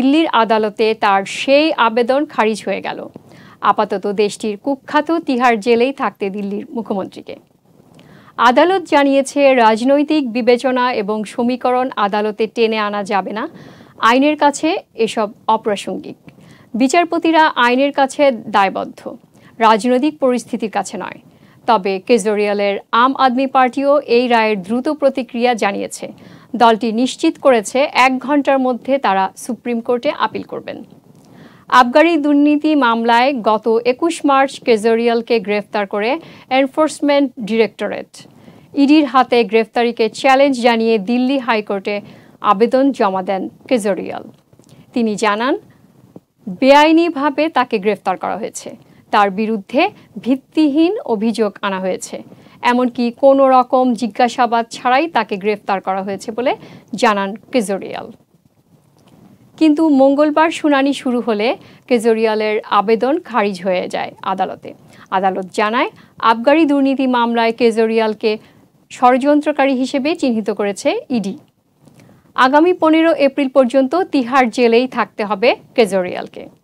দিল্লির আদালতে তার সেই আবেদন খারিজ হয়ে গেল আপাতত দেশটির কুখ্যাত তিহার জেলেই থাকতে দিল্লির মুখ্যমন্ত্রীকে আদালত জানিয়েছে রাজনৈতিক বিবেচনা এবং সমীকরণ আদালতে টেনে আনা যাবে না আইনের কাছে এসব অপ্রাসঙ্গিক বিচারপতিরা আইনের কাছে দায়বদ্ধ রাজনৈতিক পরিস্থিতির কাছে নয় তবে কেজরিয়ালের আম আদমি পার্টিও এই রায়ের দ্রুত প্রতিক্রিয়া জানিয়েছে দলটি নিশ্চিত করেছে এক ঘন্টার মধ্যে তারা সুপ্রিম কোর্টে আপিল করবেন আবগারি দুর্নীতি মামলায় গত একুশ মার্চ কেজরিয়ালকে গ্রেফতার করে এনফোর্সমেন্ট ডিরেক্টরেট ইডির হাতে গ্রেফতারিকে চ্যালেঞ্জ জানিয়ে দিল্লি হাইকোর্টে আবেদন জমা দেন কেজরিয়াল তিনি জানান বেআইনিভাবে তাকে গ্রেফতার করা হয়েছে তার বিরুদ্ধে ভিত্তিহীন অভিযোগ আনা হয়েছে এমনকি কোনো রকম জিজ্ঞাসাবাদ ছাড়াই তাকে গ্রেফতার করা হয়েছে বলে জানান কেজরিয়াল কিন্তু মঙ্গলবার শুনানি শুরু হলে কেজরিয়ালের আবেদন খারিজ হয়ে যায় আদালতে আদালত জানায় আবগারি দুর্নীতি মামলায় কেজরিয়ালকে ষড়যন্ত্রকারী হিসেবে চিহ্নিত করেছে ইডি আগামী পনেরো এপ্রিল পর্যন্ত তিহার জেলেই থাকতে হবে কেজরিয়ালকে